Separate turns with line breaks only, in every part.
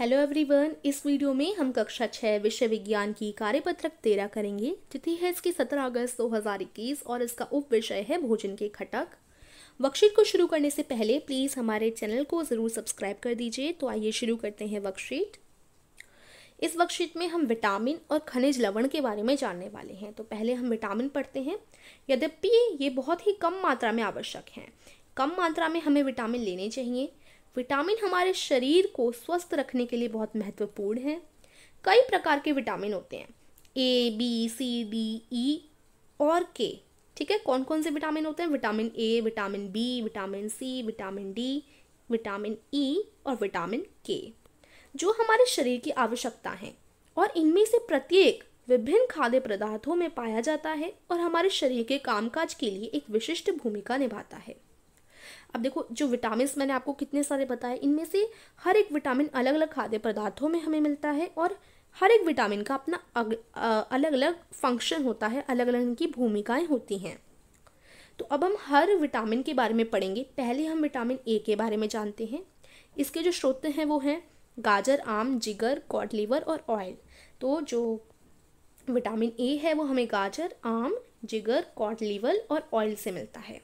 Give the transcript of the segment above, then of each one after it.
hello everyone इस video में हम कक्षा छः विषय विज्ञान की कार्यपत्रक तेरह करेंगे तिथि है इसकी सत्रह अगस्त दो हज़ार इक्कीस और इसका उप विषय है भोजन के घटक वर्कशीट को शुरू करने से पहले प्लीज़ हमारे चैनल को ज़रूर सब्सक्राइब कर दीजिए तो आइए शुरू करते हैं वर्कशीट इस वर्कशीट में हम विटामिन और खनिज लवण के बारे में जानने वाले हैं तो पहले हम विटामिन पढ़ते हैं यद्यपि ये बहुत ही कम मात्रा में आवश्यक हैं कम मात्रा में हमें विटामिन लेने चाहिए विटामिन हमारे शरीर को स्वस्थ रखने के लिए बहुत महत्वपूर्ण है कई प्रकार के विटामिन होते हैं A B C D E और के ठीक है कौन कौन से विटामिन होते हैं vitamin A vitamin B vitamin C vitamin D vitamin E e और विटामिन के जो हमारे शरीर की आवश्यकता है और इनमें से प्रत्येक विभिन्न खाद्य पदार्थों में पाया जाता है और हमारे शरीर के कामकाज के लिए एक विशिष्ट भूमिका निभाता है अब देखो जो विटामिन मैंने आपको कितने सारे बताए इनमें से हर एक विटामिन अलग अलग खाद्य पदार्थों में हमें मिलता है और हर एक विटामिन का अपना अलग अलग फंक्शन होता है अलग अलग इनकी भूमिकाएं होती हैं तो अब हम हर विटामिन के बारे में पढ़ेंगे पहले हम विटामिन ए के बारे में जानते हैं इसके जो स्रोत हैं वो हैं गाजर आम जिगर कॉड लीवर और ऑयल तो जो विटामिन ए है वो हमें गाजर आम जिगर कॉड लीवर और ऑयल से मिलता है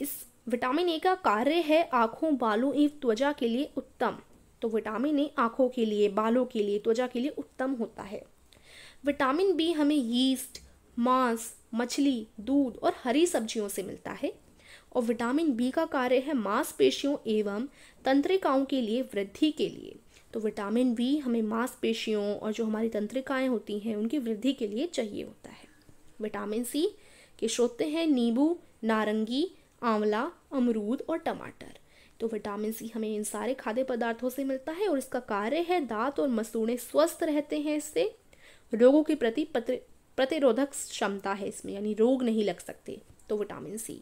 इस विटामिन ए का कार्य है आँखों बालों एवं त्वचा के लिए उत्तम तो विटामिन ए आँखों के लिए बालों के लिए त्वचा के लिए उत्तम होता है विटामिन बी हमें यीस्ट मांस मछली दूध और हरी सब्जियों से मिलता है और विटामिन बी का कार्य है मांसपेशियों एवं तंत्रिकाओं के लिए वृद्धि के लिए तो विटामिन बी हमें मांसपेशियों और जो हमारी तंत्रिकाएं होती हैं उनकी वृद्धि के लिए चाहिए होता है विटामिन सी के श्रोते हैं नींबू नारंगी आंवला अमरूद और टमाटर तो विटामिन सी हमें इन सारे खाद्य पदार्थों से मिलता है और इसका कार्य है दांत और मसूड़े स्वस्थ रहते हैं इससे रोगों के प्रति प्रतिरोधक क्षमता है इसमें यानी रोग नहीं लग सकते तो विटामिन सी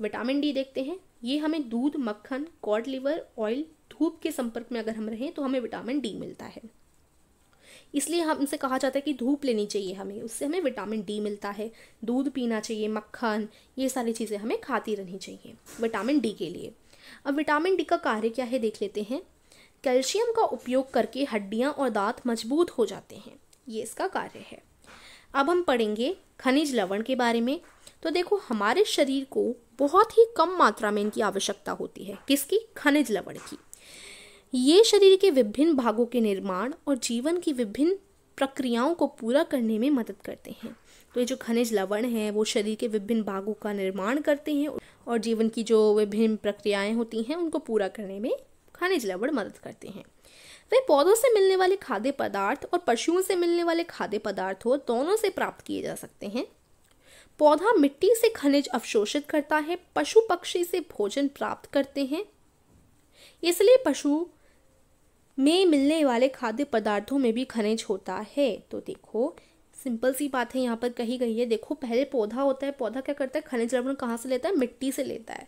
विटामिन डी देखते हैं ये हमें दूध मक्खन कॉड लिवर ऑयल धूप के संपर्क में अगर हम रहें तो हमें विटामिन डी मिलता है इसलिए हम इनसे कहा जाता है कि धूप लेनी चाहिए हमें उससे हमें विटामिन डी मिलता है दूध पीना चाहिए मक्खन ये सारी चीज़ें हमें खाती रहनी चाहिए विटामिन डी के लिए अब विटामिन डी का कार्य क्या है देख लेते हैं कैल्शियम का उपयोग करके हड्डियाँ और दांत मजबूत हो जाते हैं ये इसका कार्य है अब हम पढ़ेंगे खनिज लवण के बारे में तो देखो हमारे शरीर को बहुत ही कम मात्रा में इनकी आवश्यकता होती है किसकी खनिज लवण की ये शरीर के विभिन्न भागों के निर्माण और जीवन की विभिन्न प्रक्रियाओं को पूरा करने में मदद करते हैं तो ये जो खनिज लवण है वो शरीर के विभिन्न भागों का निर्माण करते हैं और जीवन की जो विभिन्न प्रक्रियाएं होती हैं उनको पूरा करने में खनिज लवण मदद करते हैं वे पौधों से मिलने वाले खाद्य पदार्थ और पशुओं से मिलने वाले खाद्य पदार्थ हो दोनों से प्राप्त किए जा सकते हैं पौधा मिट्टी से खनिज अवशोषित करता है पशु पक्षी से भोजन प्राप्त करते हैं इसलिए पशु में मिलने वाले खाद्य पदार्थों में भी खनिज होता है तो देखो सिंपल सी बात है यहाँ पर कही गई है देखो पहले पौधा होता है पौधा क्या करता है खनिज लवण कहाँ से लेता है मिट्टी से लेता है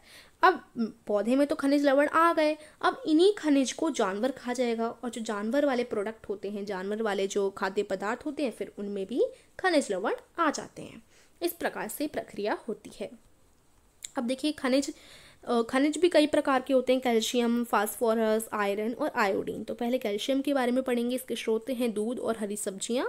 अब पौधे में तो खनिज लवण आ गए अब इन्हीं खनिज को जानवर खा जाएगा और जो जानवर वाले प्रोडक्ट होते हैं जानवर वाले जो खाद्य पदार्थ होते हैं फिर उनमें भी खनिज लवण आ जाते हैं इस प्रकार से प्रक्रिया होती है अब देखिए खनिज खनिज भी कई प्रकार के होते हैं कैल्शियम फास्फोरस आयरन और आयोडीन तो पहले कैल्शियम के बारे में पढ़ेंगे इसके स्रोत हैं दूध और हरी सब्जियाँ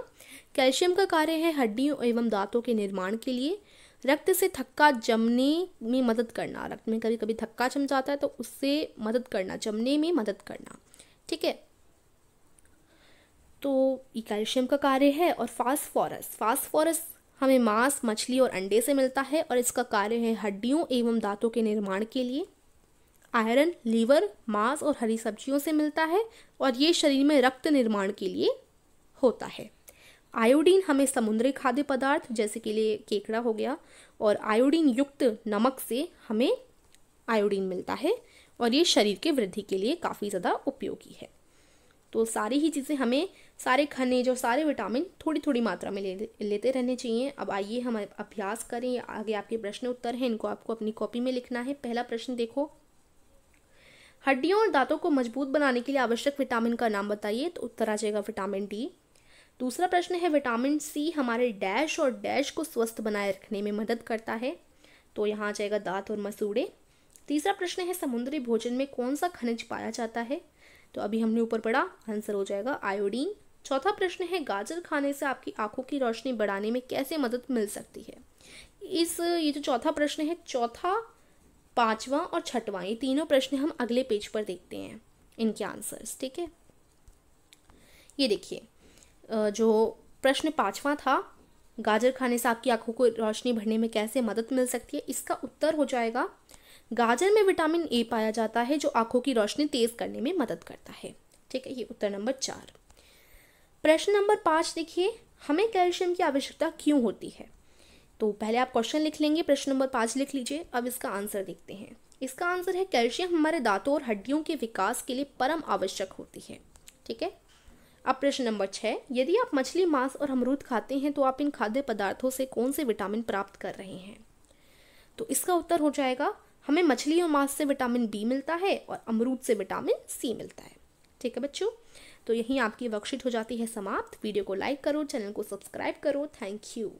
कैल्शियम का कार्य है हड्डियों एवं दांतों के निर्माण के लिए रक्त से थक्का जमने में मदद करना रक्त में कभी कभी थक्का जम जाता है तो उससे मदद करना जमने में मदद करना ठीक है तो ये कैल्शियम का कार्य है और फास्फोरस फास्फोरस हमें मांस मछली और अंडे से मिलता है और इसका कार्य है हड्डियों एवं दांतों के निर्माण के लिए आयरन लीवर मांस और हरी सब्जियों से मिलता है और ये शरीर में रक्त निर्माण के लिए होता है आयोडीन हमें समुद्री खाद्य पदार्थ जैसे के लिए केकड़ा हो गया और आयोडीन युक्त नमक से हमें आयोडीन मिलता है और ये शरीर के वृद्धि के लिए काफ़ी ज़्यादा उपयोगी है तो सारी ही चीज़ें हमें सारे खनिज और सारे विटामिन थोड़ी थोड़ी मात्रा में ले लेते रहने चाहिए अब आइए हम अभ्यास करें आगे आपके प्रश्न उत्तर हैं इनको आपको अपनी कॉपी में लिखना है पहला प्रश्न देखो हड्डियों और दांतों को मजबूत बनाने के लिए आवश्यक विटामिन का नाम बताइए तो उत्तर आ जाएगा विटामिन डी दूसरा प्रश्न है विटामिन सी हमारे डैश और डैश को स्वस्थ बनाए रखने में मदद करता है तो यहाँ आ जाएगा दांत और मसूड़े तीसरा प्रश्न है समुद्री भोजन में कौन सा खनिज पाया जाता है तो अभी हमने ऊपर पढ़ा आंसर हो जाएगा आयोडीन चौथा प्रश्न है गाजर खाने से आपकी आंखों की रोशनी बढ़ाने में कैसे मदद मिल सकती है इस ये जो चौथा प्रश्न है चौथा पांचवा और छठवा ये तीनों प्रश्न हम अगले पेज पर देखते हैं इनके आंसर्स ठीक है ये देखिए जो प्रश्न पांचवा था गाजर खाने से आपकी आंखों को रोशनी बढ़ने में कैसे मदद मिल सकती है इसका उत्तर हो जाएगा गाजर में विटामिन ए पाया जाता है जो आंखों की रोशनी तेज़ करने में मदद करता है ठीक है ये उत्तर नंबर चार प्रश्न नंबर पाँच देखिए हमें कैल्शियम की आवश्यकता क्यों होती है तो पहले आप क्वेश्चन लिख लेंगे प्रश्न नंबर पाँच लिख लीजिए अब इसका आंसर देखते हैं इसका आंसर है कैल्शियम हमारे दांतों और हड्डियों के विकास के लिए परम आवश्यक होती है ठीक है अब प्रश्न नंबर छः यदि आप मछली मांस और अमरूद खाते हैं तो आप इन खाद्य पदार्थों से कौन से विटामिन प्राप्त कर रहे हैं तो इसका उत्तर हो जाएगा हमें मछली और मांस से विटामिन बी मिलता है और अमरूद से विटामिन सी मिलता है ठीक है बच्चों तो यहीं आपकी वर्कशीट हो जाती है समाप्त वीडियो को लाइक करो चैनल को सब्सक्राइब करो थैंक यू